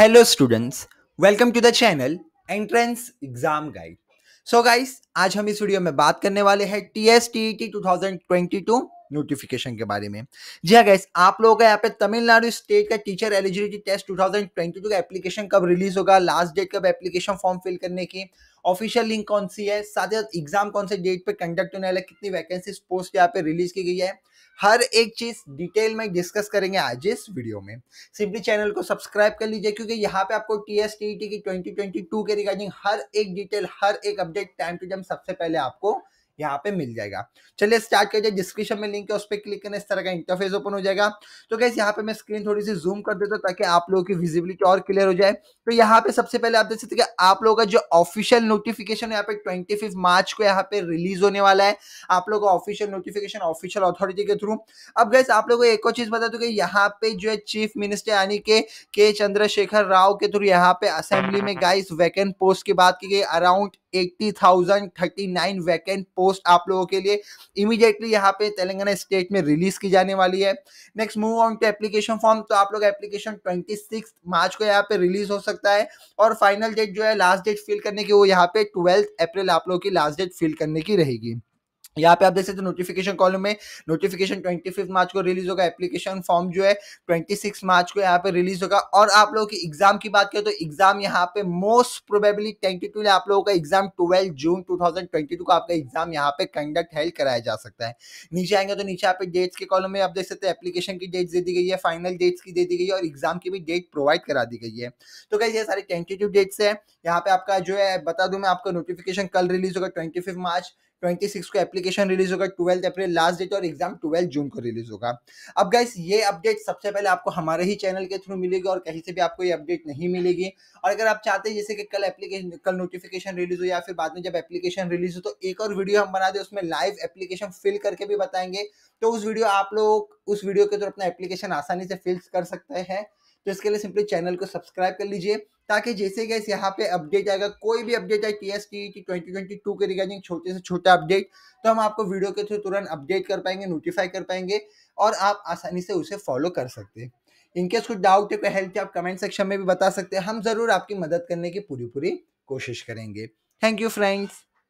hello students welcome to the channel entrance exam guide so guys आज हम इस video में बात करने वाले हैं T S T thousand twenty two notification के बारे में जी हाँ गैस आप लोगों का यहाँ पे तमिलनाडु स्टेट का टीचर एलिजिबिलिटी टेस्ट 2022 का एप्लीकेशन कब रिलीज होगा लास्ट डेट कब एप्लीकेशन फॉर्म फिल करने की ऑफिशियल लिंक कौन सी है साथ ही साथ एग्जाम कौन से डेट पे कंडक्ट होने वाला कितनी वैकेंसी पोस्ट यहाँ पे रिलीज की गई है हर एक चीज डिटेल में डिस्कस करेंगे आज इस वीडियो में सिंपली चैनल को सब्सक्राइब कर लीजिए क्योंकि यहाँ पे आपको टी एस टी की 2022 के रिगार्डिंग हर एक डिटेल हर एक अपडेट टाइम टू टाइम सबसे पहले आपको यहाँ पे मिल जाएगा चलिए स्टार्ट करते हैं डिस्क्रिप्शन में लिंक है उस पर क्लिक करना इस तरह का इंटरफेस ओपन हो जाएगा तो कैसे यहाँ पे मैं स्क्रीन थोड़ी सी जूम कर देता हूँ ताकि आप लोगों की विजिबिलिटी और क्लियर हो जाए तो यहाँ पे सबसे पहले आप देख सकते हैं कि आप लोगों का जो ऑफिशियल नोटिफिकेशन यहाँ पे ट्वेंटी मार्च को यहाँ पे रिलीज होने वाला है आप लोगों का ऑफिशियल नोटिफिकेशन ऑफिशियल अथॉरिटी के थ्रू अब गैस आप लोगों को एक और चीज बता दूँ कि यहाँ पे जो है चीफ मिनिस्टर यानी के के चंद्रशेखर राव के थ्रू यहाँ पे असेंबली में गाइस वैकेंट पोस्ट की बात की गई around eighty thousand vacant post post आप लोगों के लिए इमीडिएटली यहाँ पे तेलंगाना स्टेट में रिलीज की जाने वाली है next move on to application form तो आप लोग एप्लीकेशन ट्वेंटी मार्च को यहाँ पे रिलीज हो सकता है और फाइनल डेट जो है लास्ट डेट फिल करने की वो यहाँ पे ट्वेल्थ अप्रैल आप लोगों की लास्ट डेट फिल करने की रहेगी यहाँ पे आप देख सकते हैं नोटिफिकेशन कॉलम में नोटिफिकेशन 25 मार्च को रिलीज होगा एप्लीकेशन फॉर्म जो है 26 मार्च को यहाँ पे रिलीज होगा और आप लोगों की एग्जाम की बात करें तो एग्जाम यहाँ पे मोस्ट प्रोबेबली टेंटेटिवली आप लोगों का एग्जाम 12 जून 2022 को आपका एग्जाम यहाँ पे कंडक्ट हेल्ड कराया जा सकता है नीचे आएंगे तो नीचे आप डेट्स के कॉलम में आप देख सकते हैं एप्लीकेशन की डेट्स दे दी गई है फाइनल डेट्स की दे दी गई है और एग्जाम की भी डेट प्रोवाइड करा दी गई है तो कैसे ये सारे टेंटेटिव डेट्स है यहाँ पे आपका जो है बता दू मैं आपका नोटिफिकेशन कल रिलीज होगा ट्वेंटी मार्च ट्वेंटी सिक्स को एप्लीकेशन रिलीज होगा ट्वेल्थ अप्रैल लास्ट डेट और एग्जाम ट्वेल्थ जून को रिलीज होगा अब गाइस ये अपडेट सबसे पहले आपको हमारे ही चैनल के थ्रू मिलेगी और कहीं से भी आपको ये अपडेट नहीं मिलेगी और अगर आप चाहते हैं जैसे कि कल एप्लीकेशन कल नोटिफिकेशन रिलीज हो या फिर बाद में जब एप्लीकेशन रिलीज हो तो एक और वीडियो हम बना दें उसमें लाइव एप्लीकेशन फिल करके भी बताएंगे तो उस वीडियो आप लोग उस वीडियो के थ्रू अपना एप्लीकेशन आसानी से फिल कर सकते हैं तो इसके लिए सिंपली चैनल को सब्सक्राइब कर लीजिए ताकि जैसे गैस यहाँ पे अपडेट आएगा कोई भी अपडेट आए T S T T twenty twenty two के रिगार्डिंग छोटे से छोटा अपडेट तो हम आपको वीडियो के थ्रू तुरंत अपडेट कर पाएंगे नोटिफाई कर पाएंगे और आप आसानी से उसे फॉलो कर सकते हैं इनकेस कुछ डाउट है कोई हेल्प आप कमेंट सेक्शन में भी बता सकते हैं हम ज़रूर आपकी मदद करने की पूरी पूरी कोशिश करेंगे थैंक यू फ्रेंड्स